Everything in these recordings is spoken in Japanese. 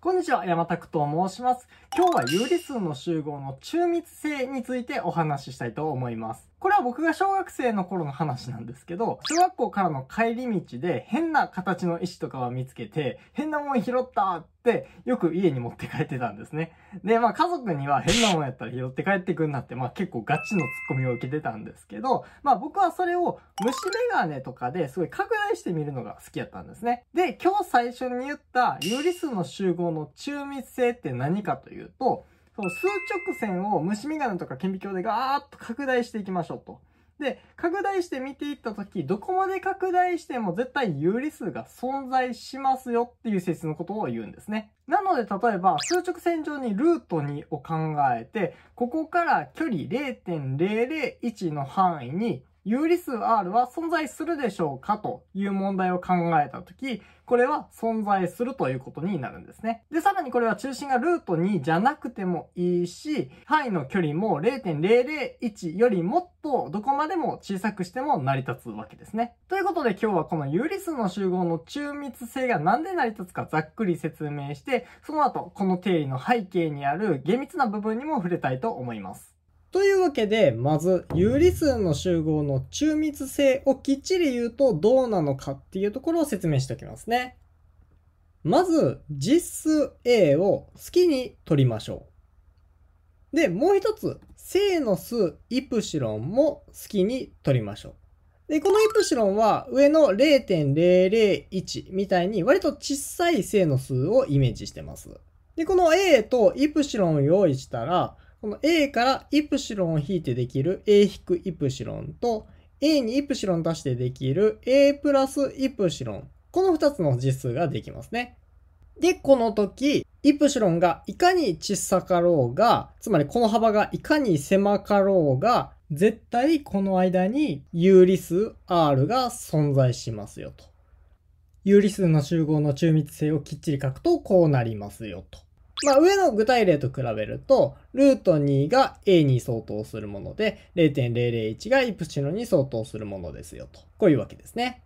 こんにちは、山拓と申します。今日は有理数の集合の中密性についてお話ししたいと思います。これは僕が小学生の頃の話なんですけど、小学校からの帰り道で変な形の石とかは見つけて、変なもん拾ったってよく家に持って帰ってたんですね。で、まあ家族には変なもんやったら拾って帰ってくんなって、まあ結構ガチのツッコミを受けてたんですけど、まあ僕はそれを虫眼鏡とかですごい拡大してみるのが好きやったんですね。で、今日最初に言った有理数の集合の中密性って何かというと、その数直線を虫眼鏡とか顕微鏡でガーッと拡大していきましょうと。で、拡大して見ていったとき、どこまで拡大しても絶対有理数が存在しますよっていう性質のことを言うんですね。なので、例えば、数直線上にルート2を考えて、ここから距離0.001の範囲に有理数 R は存在するでしょうかという問題を考えたとき、これは存在するということになるんですね。で、さらにこれは中心がルート2じゃなくてもいいし、範囲の距離も0.001よりもっとどこまでも小さくしても成り立つわけですね。ということで今日はこの有理数の集合の中密性がなんで成り立つかざっくり説明して、その後この定理の背景にある厳密な部分にも触れたいと思います。というわけで、まず、有理数の集合の中密性をきっちり言うとどうなのかっていうところを説明しておきますね。まず、実数 A を好きに取りましょう。で、もう一つ、正の数イプシロンも好きに取りましょう。で、このイプシロンは上の0.001みたいに割と小さい正の数をイメージしてます。で、この A とイプシロンを用意したら、この A からイプシロンを引いてできる A 引くイプシロンと A にイプシロン出してできる A プラスイプシロン。この2つの実数ができますね。で、この時、イプシロンがいかに小さかろうが、つまりこの幅がいかに狭かろうが、絶対この間に有理数 R が存在しますよと。有理数の集合の中密性をきっちり書くとこうなりますよと。まあ、上の具体例と比べると、ルート2が A に相当するもので、0.001がイプシロンに相当するものですよと。こういうわけですね。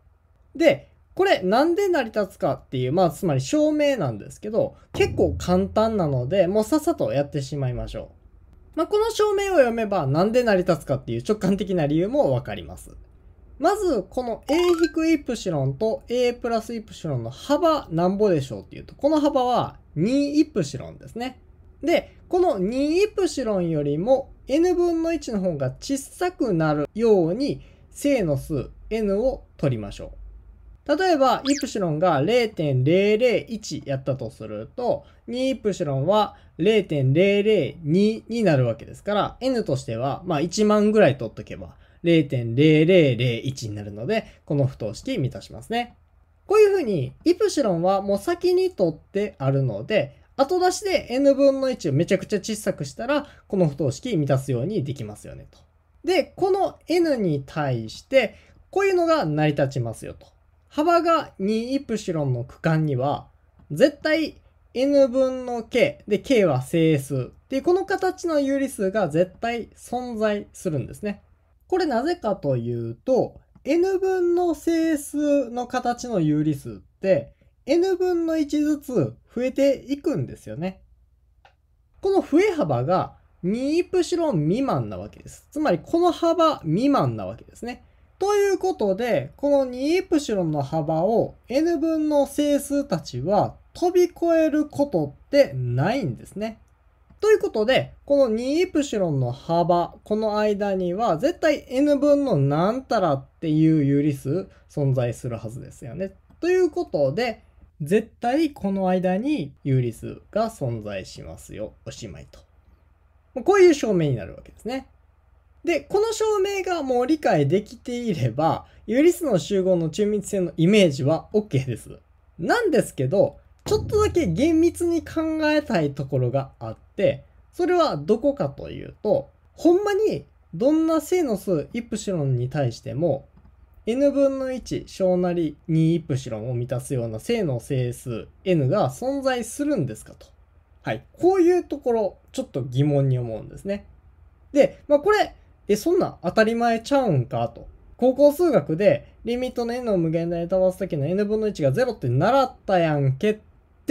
で、これなんで成り立つかっていう、まあ、つまり証明なんですけど、結構簡単なので、もうさっさとやってしまいましょう。まあ、この証明を読めば、なんで成り立つかっていう直感的な理由もわかります。まず、この A- イプシロンと A プラスイプシロンの幅なんぼでしょうっていうと、この幅は2イプシロンですね。で、この2イプシロンよりも n 分の1の方が小さくなるように正の数 n を取りましょう。例えば、イプシロンが0.001やったとすると、2イプシロンは0.002になるわけですから、n としては、まあ1万ぐらい取っとけば、0.0001になるので、この不等式満たしますね。こういうふうに、イプシロンはもう先に取ってあるので、後出しで n 分の1をめちゃくちゃ小さくしたら、この不等式満たすようにできますよねと。で、この n に対して、こういうのが成り立ちますよと。幅が2イプシロンの区間には、絶対 n 分の k で k は整数っていうこの形の有理数が絶対存在するんですね。これなぜかというと、n 分の整数の形の有理数って、n 分の1ずつ増えていくんですよね。この増え幅が2イプシロン未満なわけです。つまりこの幅未満なわけですね。ということで、この2イプシロンの幅を n 分の整数たちは飛び越えることってないんですね。ということで、この2イプシロンの幅、この間には絶対 n 分の何たらっていう有理数存在するはずですよね。ということで、絶対この間に有理数が存在しますよ。おしまいと。こういう証明になるわけですね。で、この証明がもう理解できていれば、有理数の集合の中密性のイメージは OK です。なんですけど、ちょっとだけ厳密に考えたいところがあって、それはどこかというと、ほんまにどんな正の数イプシロンに対しても、n 分の1小なり2イプシロンを満たすような正の整数 n が存在するんですかと。はい。こういうところ、ちょっと疑問に思うんですね。で、まあこれ、え、そんな当たり前ちゃうんかと。高校数学でリミットの n を無限大に飛ばすときの n 分の1が0って習ったやんけっ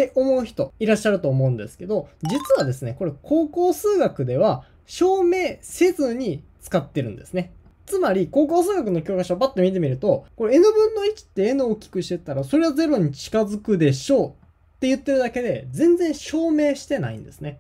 って思う人いらっしゃると思うんですけど、実はですね、これ高校数学では証明せずに使ってるんですね。つまり、高校数学の教科書をパッと見てみると、これ n 分の1って n を大きくしてたら、それは0に近づくでしょうって言ってるだけで、全然証明してないんですね。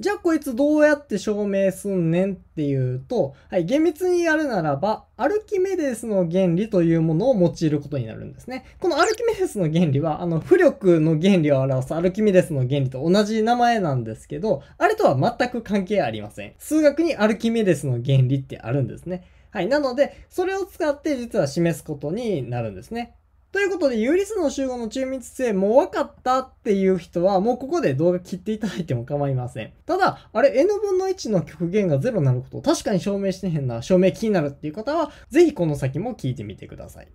じゃあこいつどうやって証明すんねんっていうと、はい、厳密にやるならば、アルキメデスの原理というものを用いることになるんですね。このアルキメデスの原理は、あの、浮力の原理を表すアルキメデスの原理と同じ名前なんですけど、あれとは全く関係ありません。数学にアルキメデスの原理ってあるんですね。はい。なので、それを使って実は示すことになるんですね。ということで、有理数の集合の中密性、もう分かったっていう人は、もうここで動画切っていただいても構いません。ただ、あれ、n 分の1の極限が0になることを確かに証明してへんな、証明気になるっていう方は、ぜひこの先も聞いてみてください。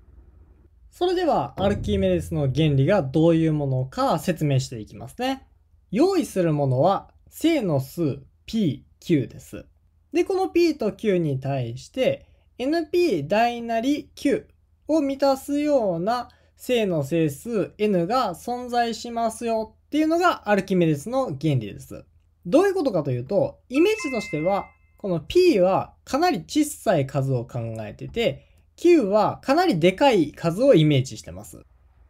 それでは、アルキメデスの原理がどういうものか説明していきますね。用意するものは、正の数 p、q です。で、この p と q に対して、np 大なり q を満たすような正の整数 n が存在しますよっていうのがアルキメデスの原理です。どういうことかというと、イメージとしては、この p はかなり小さい数を考えてて、q はかなりでかい数をイメージしてます。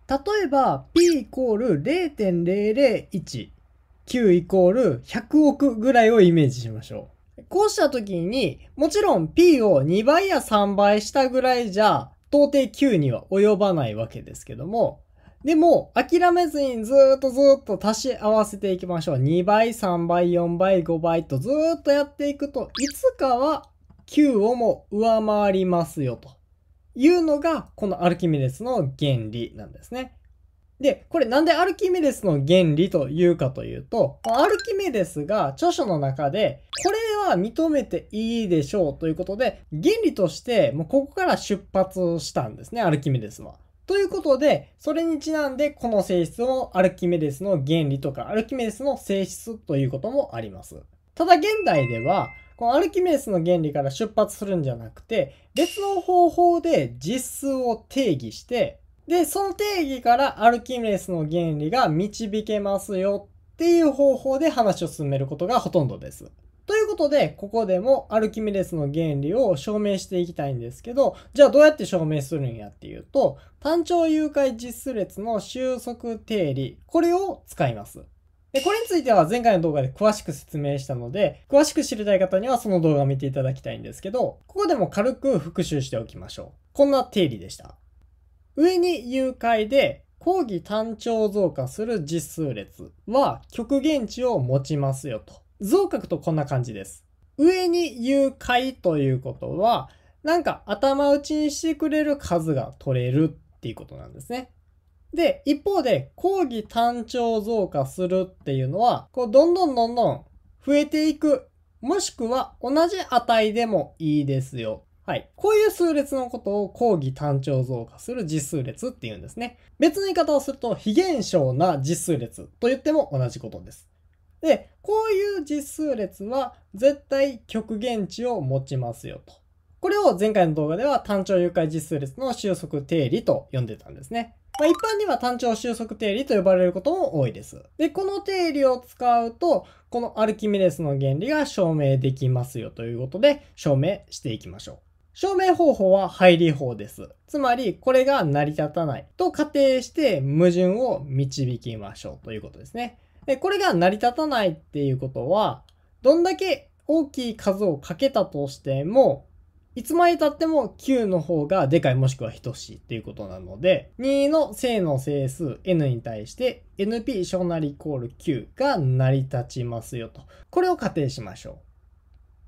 例えば p イコール0.001、q イコール100億ぐらいをイメージしましょう。こうした時に、もちろん p を2倍や3倍したぐらいじゃ、到底9には及ばないわけですけども、でも、諦めずにずっとずっと足し合わせていきましょう。2倍、3倍、4倍、5倍とずっとやっていくと、いつかは9をも上回りますよというのが、このアルキメデスの原理なんですね。で、これなんでアルキメデスの原理というかというと、アルキメデスが著書の中で、これは認めていいでしょうということで、原理としてもうここから出発したんですね、アルキメデスは。ということで、それにちなんでこの性質をアルキメデスの原理とか、アルキメデスの性質ということもあります。ただ現代では、このアルキメデスの原理から出発するんじゃなくて、別の方法で実数を定義して、で、その定義からアルキメデスの原理が導けますよっていう方法で話を進めることがほとんどです。ということで、ここでもアルキメデスの原理を証明していきたいんですけど、じゃあどうやって証明するんやっていうと、単調誘拐実数列の収束定理、これを使います。で、これについては前回の動画で詳しく説明したので、詳しく知りたい方にはその動画を見ていただきたいんですけど、ここでも軽く復習しておきましょう。こんな定理でした。上に誘拐で抗議単調増加する実数列は極限値を持ちますよと。増角とこんな感じです。上に誘拐ということは、なんか頭打ちにしてくれる数が取れるっていうことなんですね。で、一方で、抗議単調増加するっていうのは、こう、どんどんどんどん増えていく。もしくは同じ値でもいいですよはい。こういう数列のことを講義単調増加する実数列って言うんですね。別の言い方をすると、非現象な実数列と言っても同じことです。で、こういう実数列は絶対極限値を持ちますよと。これを前回の動画では単調誘拐実数列の収束定理と呼んでたんですね。まあ、一般には単調収束定理と呼ばれることも多いです。で、この定理を使うと、このアルキメデスの原理が証明できますよということで証明していきましょう。証明方法は入り法です。つまり、これが成り立たないと仮定して矛盾を導きましょうということですね。で、これが成り立たないっていうことは、どんだけ大きい数をかけたとしても、いつまで経っても9の方がでかいもしくは等しいっていうことなので、2の正の整数 n に対して np 小なりイコール9が成り立ちますよと。これを仮定しましょ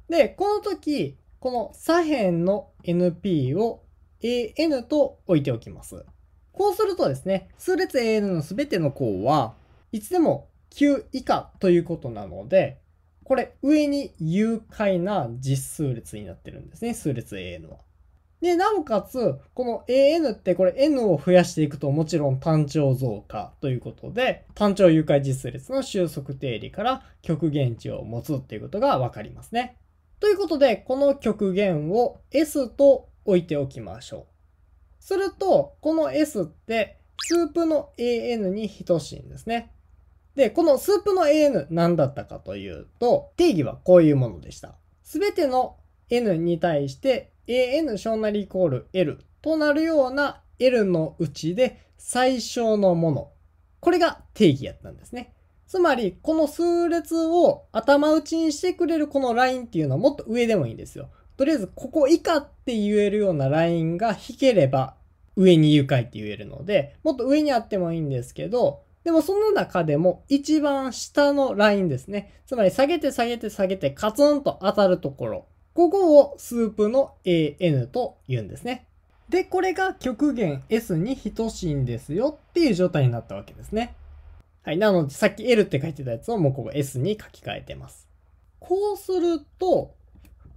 う。で、この時、この左辺の NP を AN と置いておきます。こうするとですね、数列 AN の全ての項はいつでも9以下ということなので、これ上に有快な実数列になってるんですね、数列 AN は。で、なおかつ、この AN ってこれ N を増やしていくともちろん単調増加ということで、単調誘拐実数列の収束定理から極限値を持つっていうことがわかりますね。ということで、この極限を S と置いておきましょう。すると、この S ってスープの AN に等しいんですね。で、このスープの AN 何だったかというと、定義はこういうものでした。すべての N に対して AN 小なりイコール L となるような L のうちで最小のもの。これが定義やったんですね。つまり、この数列を頭打ちにしてくれるこのラインっていうのはもっと上でもいいんですよ。とりあえず、ここ以下って言えるようなラインが引ければ上に愉快って言えるので、もっと上にあってもいいんですけど、でもその中でも一番下のラインですね。つまり下げて下げて下げてカツンと当たるところ。ここをスープの AN と言うんですね。で、これが極限 S に等しいんですよっていう状態になったわけですね。はい。なので、さっき L って書いてたやつをもうここ S に書き換えてます。こうすると、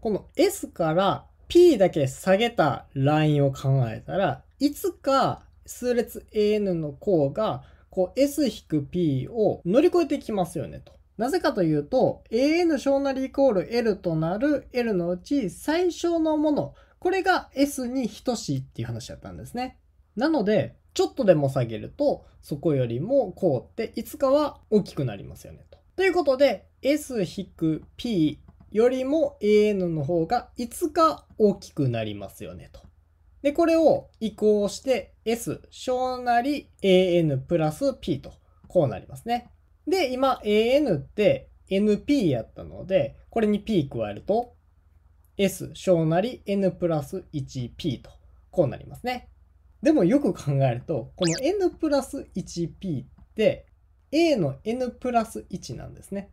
この S から P だけ下げたラインを考えたら、いつか数列 AN の項が、こう S-P を乗り越えてきますよねと。なぜかというと、AN 小なりイコール L となる L のうち最小のもの、これが S に等しいっていう話だったんですね。なので、ちょっとでも下げると、そこよりもこうっていつかは大きくなりますよねと。ということで、s-p よりも an の方がいつか大きくなりますよねと。で、これを移行して s 小なり an プラス p と、こうなりますね。で、今 an って np やったので、これに p 加えると、s 小なり n プラス 1p と、こうなりますね。でもよく考えると、この n プラス 1p って a の n プラス1なんですね。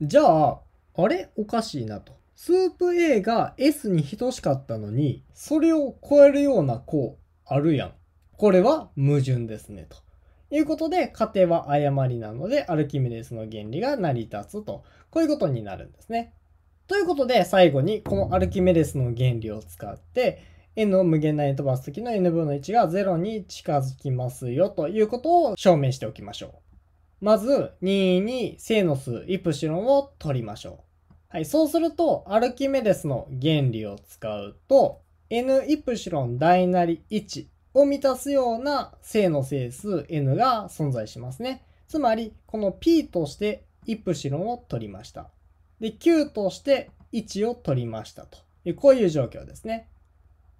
じゃあ、あれおかしいなと。スープ A が S に等しかったのに、それを超えるような項あるやん。これは矛盾ですね、と。いうことで、仮定は誤りなので、アルキメデスの原理が成り立つと。こういうことになるんですね。ということで、最後に、このアルキメデスの原理を使って、n を無限大に飛ばすときの n 分の1が0に近づきますよということを証明しておきましょう。まず、任意に正の数イプシロンを取りましょう。はい、そうすると、アルキメデスの原理を使うと、n イプシロン大なり1を満たすような正の整数 n が存在しますね。つまり、この p としてイプシロンを取りました。で、q として1を取りましたと。こういう状況ですね。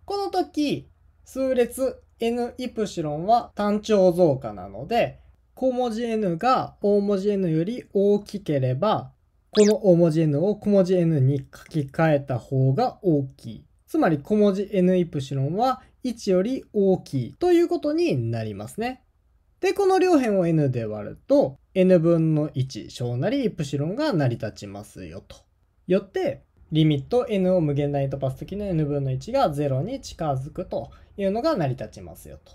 この時、数列 n イプシロンは単調増加なので、小文字 n が大文字 n より大きければ、この大文字 n を小文字 n に書き換えた方が大きい。つまり小文字 n イプシロンは1より大きいということになりますね。で、この両辺を n で割ると、n 分の1小なりイプシロンが成り立ちますよと。よって、リミット n を無限大に飛ばすときの n 分の1が0に近づくというのが成り立ちますよと。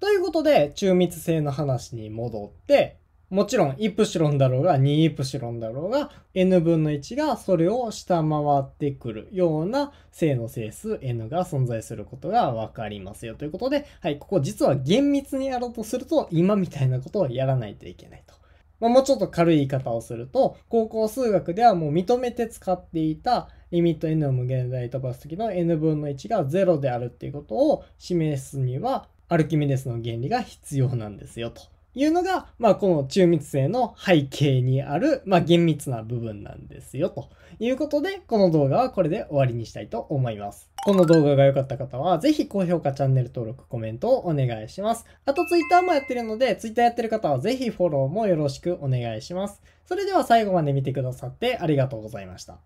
ということで、中密性の話に戻って、もちろん、イプシロンだろうが、2イプシロンだろうが、n 分の1がそれを下回ってくるような正の整数 n が存在することがわかりますよということで、はい、ここ実は厳密にやろうとすると、今みたいなことをやらないといけないと。まあ、もうちょっと軽い言い方をすると、高校数学ではもう認めて使っていたリミット n を無限大飛ばすきの n 分の1が0であるっていうことを示すには、アルキメデスの原理が必要なんですよと。いうのが、まあ、この中密性の背景にある、まあ、厳密な部分なんですよ。ということで、この動画はこれで終わりにしたいと思います。この動画が良かった方は、ぜひ高評価、チャンネル登録、コメントをお願いします。あと、ツイッターもやってるので、ツイッターやってる方は、ぜひフォローもよろしくお願いします。それでは最後まで見てくださってありがとうございました。